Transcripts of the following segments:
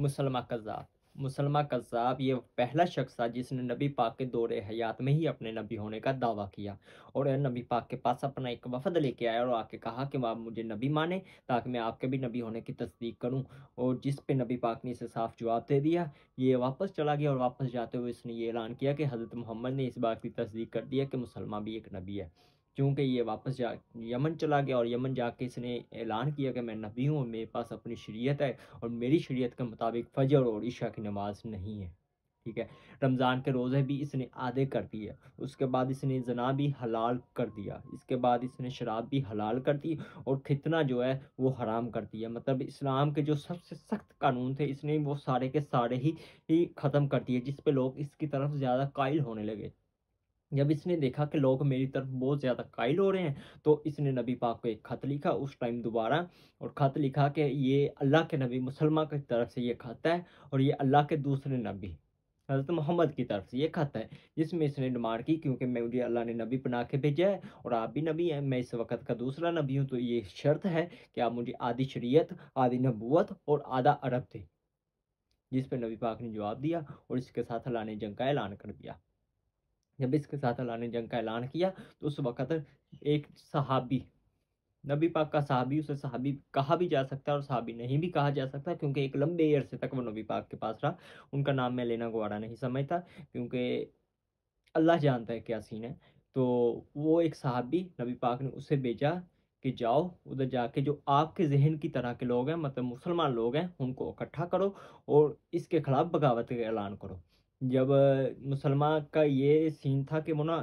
मुसलमा कज़ाब मुसलमा कज़ाब ये पहला शख्स था जिसने नबी पाक के दौरे हयात में ही अपने नबी होने का दावा किया और नबी पाक के पास अपना एक वफद लेके आया और आके कहा कि आप मुझे नबी माने ताकि मैं आपके भी नबी होने की तस्दीक करूं और जिस पे नबी पाक ने इसे साफ जवाब दे दिया ये वापस चला गया और वापस जाते हुए इसने ये ऐलान किया कि हज़रत मोहम्मद ने इस बात की तस्दीक कर दिया कि मुसलमान भी एक नबी है क्योंकि ये वापस जा यमन चला गया और यमन जाके इसने ऐलान किया कि मैं नबी हूँ मेरे पास अपनी शरीयत है और मेरी शरीयत के मुताबिक फजर और ईशा की नमाज नहीं है ठीक है रमज़ान के रोज़े भी इसने आधे कर दिए उसके बाद इसने जना भी हलाल कर दिया इसके बाद इसने शराब भी हलाल कर दी और खितना जो है वो हराम कर दिया मतलब इस्लाम के जो सबसे सख्त कानून थे इसने वो सारे के सारे ही, ही ख़त्म कर दिए जिस पे लोग इसकी तरफ ज़्यादा कायल होने लगे जब इसने देखा कि लोग मेरी तरफ बहुत ज़्यादा कायल हो रहे हैं तो इसने नबी पाक को एक ख़त लिखा उस टाइम दोबारा और ख़त लिखा कि ये अल्लाह के नबी मुसलमान की तरफ से ये ख़त है और ये अल्लाह के दूसरे नबी हज़रत मोहम्मद की तरफ से ये ख़त है जिसमें इसने डिमांड की क्योंकि मैं मुझे अल्लाह ने नबी बना के भेजा है और आप भी नबी हैं मैं इस वक्त का दूसरा नबी हूँ तो ये शर्त है कि आप मुझे आधी शरीयत आधी नबूत और आधा अरब थे जिस पर नबी पाक ने जवाब दिया और इसके साथ अल्लाह ने जंग का ऐलान कर दिया जब इसके साथ अल्लाह ने जंग का ऐलान किया तो उस वक़्त एक सहाबी नबी पाक का सहाबी उसे सहाबी कहा भी जा सकता है और सहाबी नहीं भी कहा जा सकता क्योंकि एक लंबे अरसे तक वो नबी पाक के पास रहा उनका नाम मैं लेना गवारा नहीं समझता क्योंकि अल्लाह जानता है क्या सीन है तो वो एक सहाबी नबी पाक ने उसे भेजा कि जाओ उधर जाके जो आपके जहन की तरह के लोग हैं मतलब मुसलमान लोग हैं उनको इकट्ठा करो और इसके खिलाफ बगावत का ऐलान करो जब मुसलमान का ये सीन था कि वो ना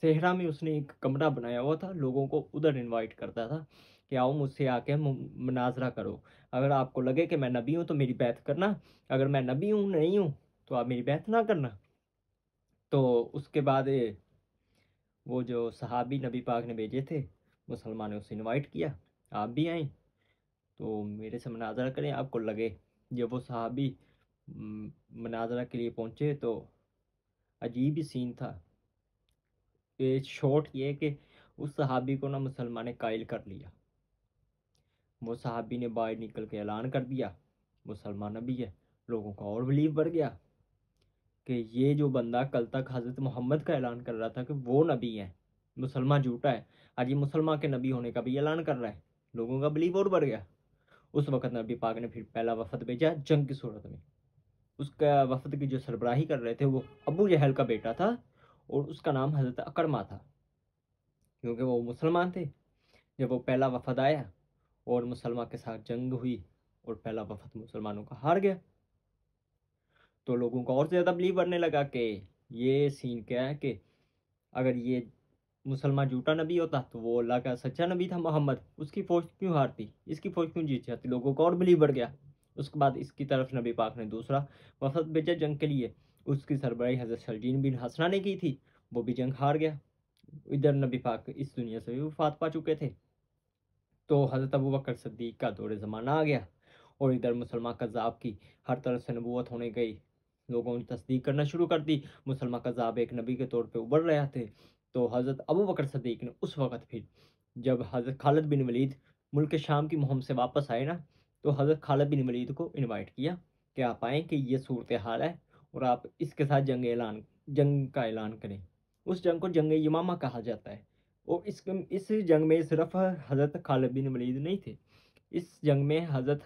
सेहरा में उसने एक कमरा बनाया हुआ था लोगों को उधर इनवाइट करता था कि आओ मुझसे आके मुनाजरा करो अगर आपको लगे कि मैं नबी हूँ तो मेरी बैत करना अगर मैं नबी हूँ नहीं हूँ तो आप मेरी बैत ना करना तो उसके बाद वो जो सहाबी नबी पाक ने भेजे थे मुसलमान ने उसे इनवाइट किया आप भी आए तो मेरे से मुनाजरा करें आपको लगे जब वो सहाबी मनाजरा के लिए पहुंचे तो अजीब ही सीन था ये शॉर्ट ये कि उस सहाबी को ना मुसलमान ने कायल कर लिया वो सहाबी ने बाहर निकल के ऐलान कर दिया मुसलमान भी है लोगों का और बिलीव बढ़ गया कि ये जो बंदा कल तक हज़रत मोहम्मद का ऐलान कर रहा था कि वो नबी है मुसलमान झूठा है आज ये मुसलमान के नबी होने का भी ऐलान कर रहा है लोगों का बिलीव और बढ़ गया उस वक़्त नबी पाक ने फिर पहला वफद भेजा जंग की सूरत में उसका वफद की जो सरबराही कर रहे थे वो अबू जहल का बेटा था और उसका नाम हज़रत अकरमा था क्योंकि वो मुसलमान थे जब वो पहला वफद आया और मुसलमान के साथ जंग हुई और पहला वफद मुसलमानों का हार गया तो लोगों को और ज़्यादा बिलीव बढ़ने लगा कि ये सीन क्या है कि अगर ये मुसलमान झूठा नबी होता तो वो अल्लाह का सच्चा नबी था मोहम्मद उसकी फौज क्यों हारती इसकी फौज क्यों जीत जाती लोगों को और बिलीव बढ़ गया उसके बाद इसकी तरफ नबी पाक ने दूसरा वफद भेजा जंग के लिए उसकी सरबराही हज़रत शलजीन बिन हसना ने की थी वो भी जंग हार गया इधर नबी पाक इस दुनिया से भी वफात पा चुके थे तो हज़रत अबू बकर सद्दीक का दौरे ज़माना आ गया और इधर मुसलमान कज़ाब की हर तरफ से नबूत होने गई लोगों ने तस्दीक करना शुरू कर दी मुसलमान कज़ाब एक नबी के तौर पर उभर रहे थे तो हज़रत अबू बकर सद्दीक ने उस वक़्त फिर जब हज़रत खालिद बिन वलीद मुल्क शाम की मुहम से वापस आए ना तो हज़रत खालिद बिन वलीद को इनवाइट किया कि आप आएँ कि ये सूरत हाल है और आप इसके साथ जंग ऐलान जंग का ऐलान करें उस जंग को जंग यमामा कहा जाता है और इस इस जंग में सिर्फ हज़रत खालिद बिन वलीद नहीं थे इस जंग में हज़रत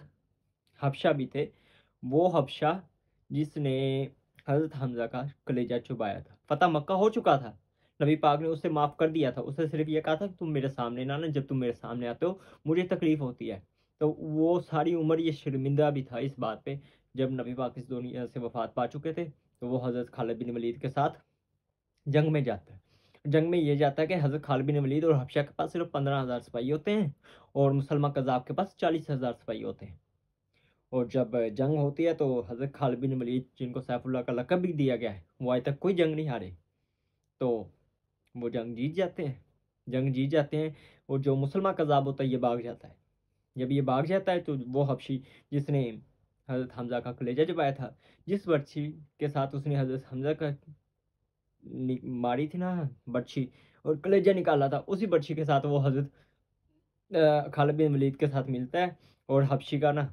हफशा भी थे वो हबशा जिसने हज़रत हमज़ा का कलेजा छुपाया था फतेह मक्का हो चुका था नबी पाक ने उसे माफ़ कर दिया था उसे सिर्फ ये कहा था कि तुम मेरे सामने ना ना जब तुम मेरे सामने आते हो मुझे तकलीफ़ होती है तो वो सारी उम्र ये शर्मिंदा भी था इस बात पे जब नबी पाक इस दुनिया से वफात पा चुके थे तो वो हज़रत खालिद बिन वलीद के साथ जंग में जाता है जंग में ये जाता है कि हज़रत खालिद बिन वलीद और हफ्शा के पास सिर्फ पंद्रह हज़ार सिपाही होते हैं और मुसलमान कजाब के पास चालीस हज़ार सिपाही होते हैं और जब जंग होती है तो हज़रत खालिद बिन वलीद जिनको सैफुल्ला का लकब भी दिया गया है वो आज तक कोई जंग नहीं हारे तो वो जंग जीत जाते हैं जंग जीत जाते हैं और जो मुसलमान कजाब होता है ये भाग जाता है जब ये भाग जाता है तो वो हफ्शी जिसने हज़रत हमज़ा का कलेजा जबाया था जिस बर्छी के साथ उसने हज़रत हमज़ा का मारी थी ना बर्छी और कलेजा निकाला था उसी बर्छी के साथ वो हज़रत खालिद बिन वलीद के साथ मिलता है और हफ्शी का ना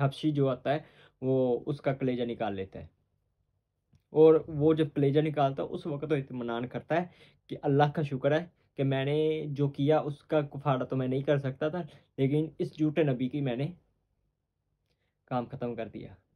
हफ्शी जो आता है वो उसका कलेजा निकाल लेता है और वो जब कलेजा निकालता है उस वक्त तो इतमान करता है कि अल्लाह का शुक्र है कि मैंने जो किया उसका कुफाड़ा तो मैं नहीं कर सकता था लेकिन इस झूठे नबी की मैंने काम ख़त्म कर दिया